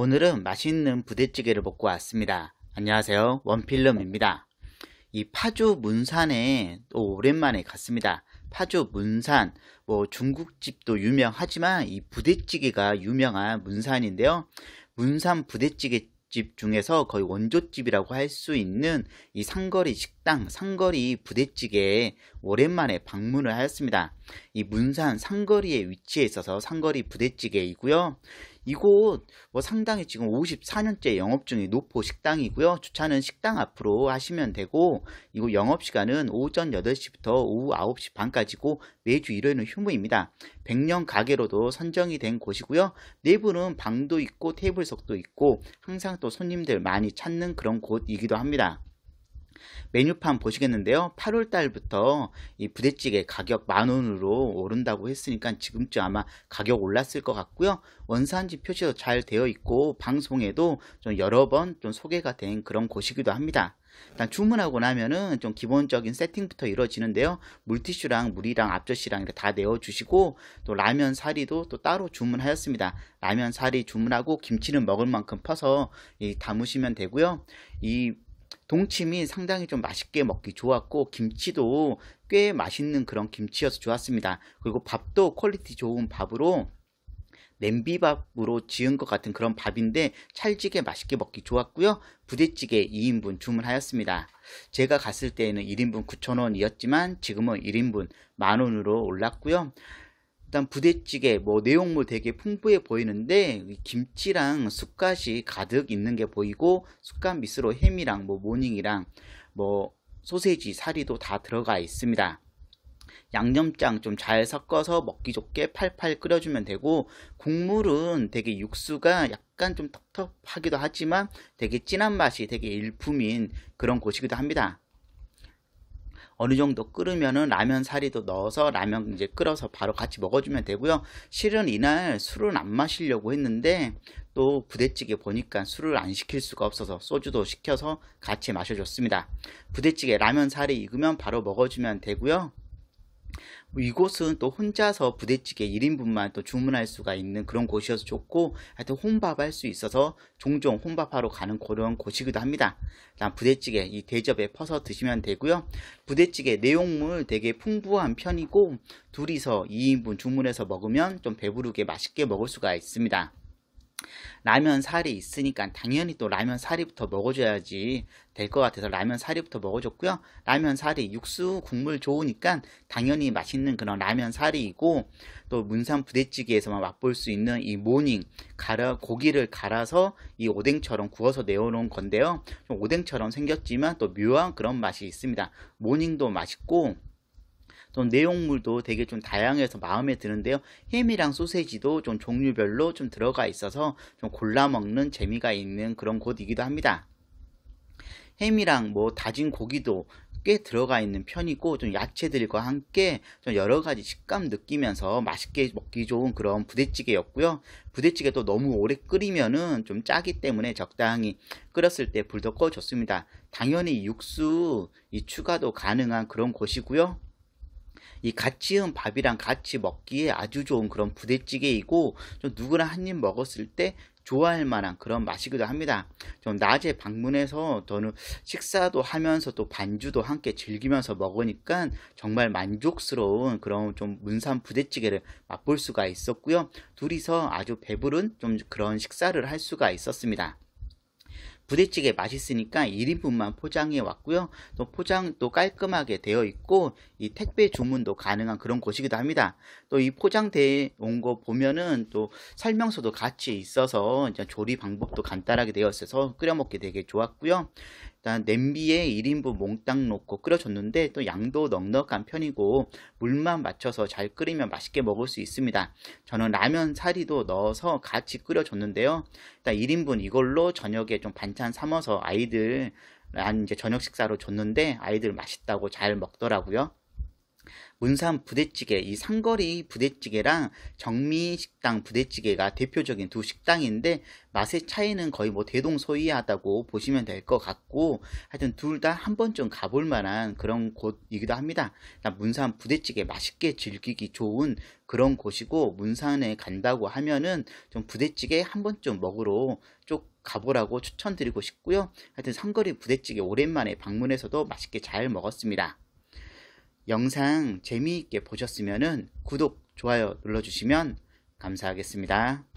오늘은 맛있는 부대찌개를 먹고 왔습니다. 안녕하세요. 원필름입니다. 이 파주 문산에 오랜만에 갔습니다. 파주 문산, 뭐 중국집도 유명하지만 이 부대찌개가 유명한 문산인데요. 문산 부대찌개 집 중에서 거의 원조집이라고 할 수 있는 이 상거리 식당, 상거리 부대찌개에 오랜만에 방문을 하였습니다. 이 문산 상거리에 위치해 있어서 상거리 부대찌개이고요. 이곳 뭐 상당히 지금 54년째 영업 중인 노포 식당이고요. 주차는 식당 앞으로 하시면 되고 이곳 영업 시간은 오전 8시부터 오후 9시 반까지고 매주 일요일은 휴무입니다. 1 0 0년 가게로도 선정이 된 곳이고요. 내부는 방도 있고 테이블석도 있고 항상 또 손님들 많이 찾는 그런 곳이기도 합니다. 메뉴판 보시겠는데요. 8월 달부터 이 부대찌개 가격 만 원으로 오른다고 했으니까 지금쯤 아마 가격 올랐을 것 같고요. 원산지 표시도 잘 되어 있고 방송에도 좀 여러 번 좀 소개가 된 그런 곳이기도 합니다. 일단 주문하고 나면은 좀 기본적인 세팅부터 이루어지는데요. 물티슈랑 물이랑 앞젖이랑 이렇게 다 내어주시고 또 라면 사리도 또 따로 주문하였습니다. 라면 사리 주문하고 김치는 먹을 만큼 퍼서 이 담으시면 되고요. 이 동치미 상당히 좀 맛있게 먹기 좋았고 김치도 꽤 맛있는 그런 김치여서 좋았습니다. 그리고 밥도 퀄리티 좋은 밥으로 냄비밥으로 지은 것 같은 그런 밥인데 찰지게 맛있게 먹기 좋았고요. 부대찌개 2인분 주문하였습니다. 제가 갔을 때에는 1인분 9,000원이었지만 지금은 1인분 만원으로 올랐고요. 일단 부대찌개 뭐 내용물 되게 풍부해 보이는데 김치랑 숯갓이 가득 있는 게 보이고 숯갓 밑으로 햄이랑 뭐 모닝이랑 뭐 소세지 사리도 다 들어가 있습니다. 양념장 좀 잘 섞어서 먹기 좋게 팔팔 끓여주면 되고 국물은 되게 육수가 약간 좀 텁텁하기도 하지만 되게 진한 맛이 되게 일품인 그런 곳이기도 합니다. 어느 정도 끓으면은 라면 사리도 넣어서 라면 이제 끓어서 바로 같이 먹어주면 되고요. 실은 이날 술은 안 마시려고 했는데 또 부대찌개 보니까 술을 안 시킬 수가 없어서 소주도 시켜서 같이 마셔줬습니다. 부대찌개 라면 사리 익으면 바로 먹어주면 되고요. 뭐 이곳은 또 혼자서 부대찌개 1인분만 또 주문할 수가 있는 그런 곳이어서 좋고 하여튼 혼밥할 수 있어서 종종 혼밥하러 가는 그런 곳이기도 합니다. 다음 부대찌개 이 대접에 퍼서 드시면 되고요. 부대찌개 내용물 되게 풍부한 편이고 둘이서 2인분 주문해서 먹으면 좀 배부르게 맛있게 먹을 수가 있습니다. 라면 사리 있으니까 당연히 또 라면 사리부터 먹어줘야지 될 것 같아서 라면 사리부터 먹어줬고요. 라면 사리 육수 국물 좋으니까 당연히 맛있는 그런 라면 사리이고 또 문산 부대찌개에서만 맛볼 수 있는 이 모닝 갈아 고기를 갈아서 이 오뎅처럼 구워서 내어놓은 건데요. 오뎅처럼 생겼지만 또 묘한 그런 맛이 있습니다. 모닝도 맛있고 또 내용물도 되게 좀 다양해서 마음에 드는데요. 햄이랑 소세지도 좀 종류별로 좀 들어가 있어서 좀 골라 먹는 재미가 있는 그런 곳이기도 합니다. 햄이랑 뭐 다진 고기도 꽤 들어가 있는 편이고 좀 야채들과 함께 좀 여러 가지 식감 느끼면서 맛있게 먹기 좋은 그런 부대찌개였고요. 부대찌개도 너무 오래 끓이면은 좀 짜기 때문에 적당히 끓였을 때 불도 꺼줬습니다. 당연히 육수 이 추가도 가능한 그런 곳이고요. 이 갓지은 밥이랑 같이 먹기에 아주 좋은 그런 부대찌개이고 좀 누구나 한 입 먹었을 때 좋아할 만한 그런 맛이기도 합니다. 좀 낮에 방문해서 저는 식사도 하면서 또 반주도 함께 즐기면서 먹으니까 정말 만족스러운 그런 좀 문산 부대찌개를 맛볼 수가 있었고요. 둘이서 아주 배부른 좀 그런 식사를 할 수가 있었습니다. 부대찌개 맛있으니까 1인분만 포장해 왔고요. 또 포장도 깔끔하게 되어 있고 이 택배 주문도 가능한 그런 곳이기도 합니다. 또 이 포장돼 온거 보면은 또 설명서도 같이 있어서 조리 방법도 간단하게 되어 있어서 끓여 먹게 되게 좋았고요. 일단 냄비에 1인분 몽땅 넣고 끓여줬는데 또 양도 넉넉한 편이고 물만 맞춰서 잘 끓이면 맛있게 먹을 수 있습니다. 저는 라면 사리도 넣어서 같이 끓여줬는데요. 일단 1인분 이걸로 저녁에 좀 반찬 삼아서 아이들 이제 저녁 식사로 줬는데 아이들 맛있다고 잘 먹더라고요. 문산 부대찌개, 이 상거리 부대찌개랑 정미식당 부대찌개가 대표적인 두 식당인데 맛의 차이는 거의 뭐 대동소이하다고 보시면 될 것 같고 하여튼 둘 다 한 번쯤 가볼 만한 그런 곳이기도 합니다. 문산 부대찌개 맛있게 즐기기 좋은 그런 곳이고 문산에 간다고 하면은 좀 부대찌개 한 번쯤 먹으러 쭉 가보라고 추천드리고 싶고요. 하여튼 상거리 부대찌개 오랜만에 방문해서도 맛있게 잘 먹었습니다. 영상 재미있게 보셨으면 구독, 좋아요 눌러주시면 감사하겠습니다.